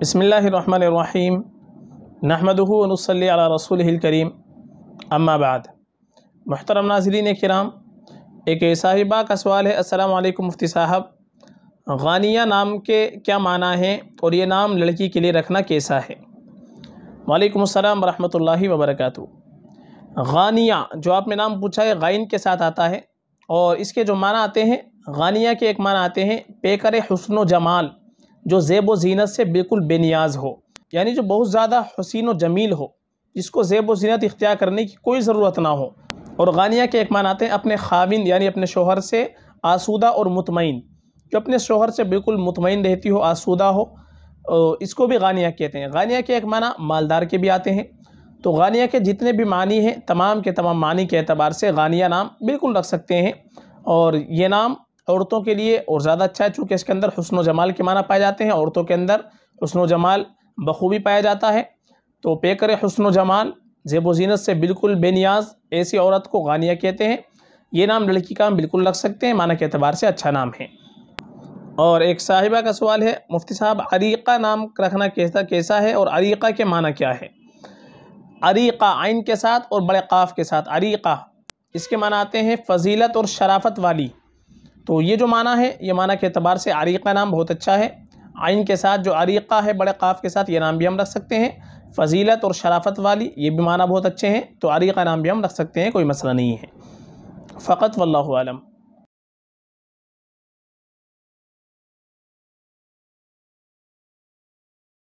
बसमीम नहमदनसली रसूल करीम अम्माबाद महतरम नाजरीन कराम एक साहिबा का सवाल है वालेकुम मुफ्ती साहब गानिया नाम के क्या माना है और ये नाम लड़की के लिए रखना कैसा है वालेकुम अस्सलाम वरहमतुल्लाहि वबरकत गानिया जो आपने नाम पूछा है गाइन के साथ आता है और इसके जो माना आते हैं गानिया के एक माना आते हैं पेकर हसन जमाल जो ज़ेब व जीनत से बिल्कुल बेनियाज हो यानी जो बहुत ज़्यादा हसीन व जमील हो जिसको ज़ेब व जीनत इख्तियार करने की कोई ज़रूरत ना हो और गानिया के एक मान आते हैं अपने खाविन यानी अपने शोहर से आसूदा और मतमिन जो अपने शोहर से बिल्कुल मुतमिन रहती हो आसूदा हो इसको भी गानिया कहते हैं गानिया के एक माना मालदार के भी आते हैं तो गानिया के जितने भी मानी हैं तमाम के तमाम मानी के अतबार से गानिया नाम बिल्कुल रख सकते हैं और ये नाम औरतों के लिए और ज़्यादा अच्छा है चूँकि इसके अंदर हसन व जमाल के माना पाए जाते हैं औरतों के अंदर हसन व जमाल बखूबी पाया जाता है तो पे करें हसन व जमाल जेब वजीनत से बिल्कुल बेनियाज ऐसी औरत को गानिया कहते हैं ये नाम लड़की का हम बिल्कुल रख सकते हैं माना के अतबार से अच्छा नाम है और एक साहिबा का सवाल है मुफ्ती साहब अरीक़ा नाम रखना कैसा कैसा है और अरीक़ा के माना क्या है अरीक़ा आइन के साथ और बड़े काफ़ के साथ अरीक़ा इसके माना आते हैं फजीलत और शराफत वाली तो ये जो माना है ये माना के अतबार से आरीक़ा नाम बहुत अच्छा है आइन के साथ जो आरीक़ा है बड़े काफ़ के साथ ये नाम भी हम रख सकते हैं फजीलत और शराफत वाली ये भी माना बहुत अच्छे हैं तो आरीक़ा नाम भी हम रख सकते हैं कोई मसला नहीं है फ़कत वल्लम